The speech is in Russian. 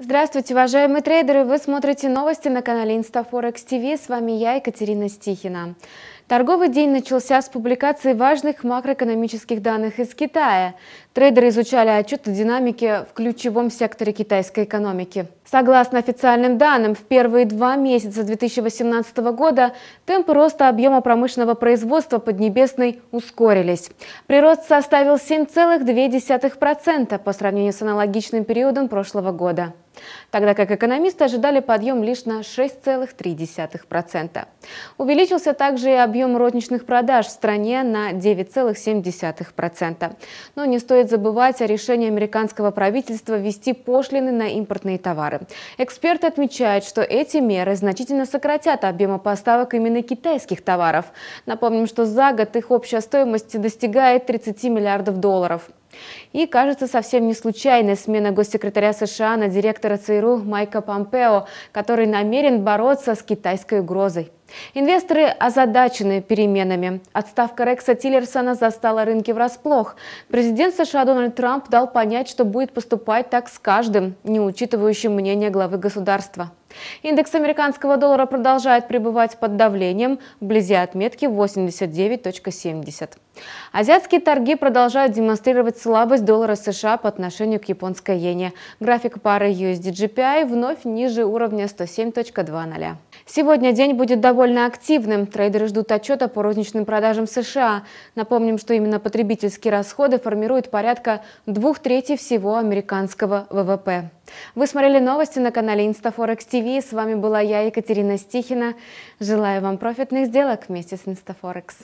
Здравствуйте, уважаемые трейдеры! Вы смотрите новости на канале InstaForex TV. С вами я, Екатерина Стихина. Торговый день начался с публикации важных макроэкономических данных из Китая. Трейдеры изучали отчет о динамике в ключевом секторе китайской экономики. Согласно официальным данным, в первые два месяца 2018 года темпы роста объема промышленного производства Поднебесной ускорились. Прирост составил 7,2% по сравнению с аналогичным периодом прошлого года тогда как экономисты ожидали подъем лишь на 6,3%. Увеличился также и объем розничных продаж в стране на 9,7%. Но не стоит забывать о решении американского правительства ввести пошлины на импортные товары. Эксперты отмечают, что эти меры значительно сократят объемы поставок именно китайских товаров. Напомним, что за год их общая стоимость достигает 30 миллиардов долларов. И, кажется, совсем не случайная смена госсекретаря США на директора ЦРУ Майка Помпео, который намерен бороться с китайской угрозой. Инвесторы озадачены переменами. Отставка Рекса Тиллерсона застала рынки врасплох. Президент США Дональд Трамп дал понять, что будет поступать так с каждым, не учитывающим мнение главы государства. Индекс американского доллара продолжает пребывать под давлением вблизи отметки 89.70. Азиатские торги продолжают демонстрировать слабость доллара США по отношению к японской иене. График пары USD-GPI вновь ниже уровня 107.20. Сегодня день будет довольно активным. Трейдеры ждут отчета по розничным продажам США. Напомним, что именно потребительские расходы формируют порядка двух третей всего американского ВВП. Вы смотрели новости на канале Инстафорекс ТВ. С вами была я, Екатерина Стихина. Желаю вам профитных сделок вместе с Инстафорекс.